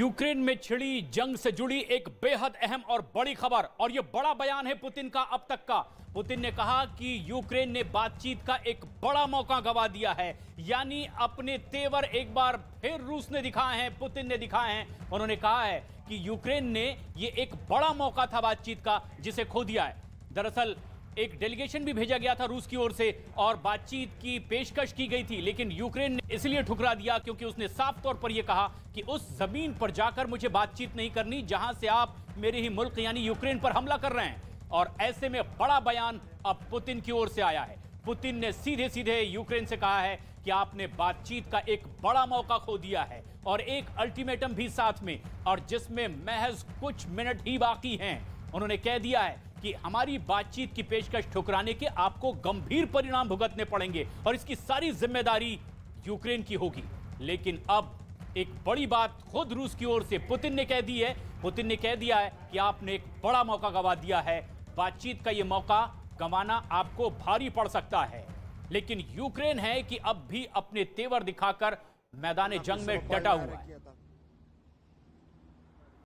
Ukraine में छिड़ी जंग से जुड़ी एक बेहद अहम और बड़ी खबर और यह बड़ा बयान है पुतिन का अब तक का पुतिन ने कहा कि यूक्रेन ने बातचीत का एक बड़ा मौका गवा दिया है यानी अपने तेवर एक बार फिर रूस ने दिखाए हैं पुतिन ने दिखाए हैं उन्होंने कहा है कि यूक्रेन ने यह एक बड़ा मौका था बातचीत का जिसे खो दिया है दरअसल एक डेलीगेशन भी भेजा गया था रूस की ओर से और बातचीत की पेशकश की गई थी लेकिन यूक्रेन ने इसलिए ठुकरा दिया क्योंकि उसने साफ तौर पर यह कहा कि उस जमीन पर जाकर मुझे बातचीत नहीं करनी जहां से आप मेरे ही मुल्क यानी यूक्रेन पर हमला कर रहे हैं और ऐसे में बड़ा बयान अब पुतिन की ओर से आया है पुतिन ने सीधे सीधे यूक्रेन से कहा है कि आपने बातचीत का एक बड़ा मौका खो दिया है और एक अल्टीमेटम भी साथ में और जिसमें महज कुछ मिनट ही बाकी हैं उन्होंने कह दिया है कि हमारी बातचीत की पेशकश ठुकराने के आपको गंभीर परिणाम भुगतने पड़ेंगे और इसकी सारी जिम्मेदारी यूक्रेन की होगी लेकिन अब एक बड़ी बात खुद रूस की ओर से पुतिन ने कह दी है पुतिन ने कह दिया है कि आपने एक बड़ा मौका गंवा दिया है बातचीत का यह मौका गंवाना आपको भारी पड़ सकता है लेकिन यूक्रेन है कि अब भी अपने तेवर दिखाकर मैदान जंग में डटा हुआ है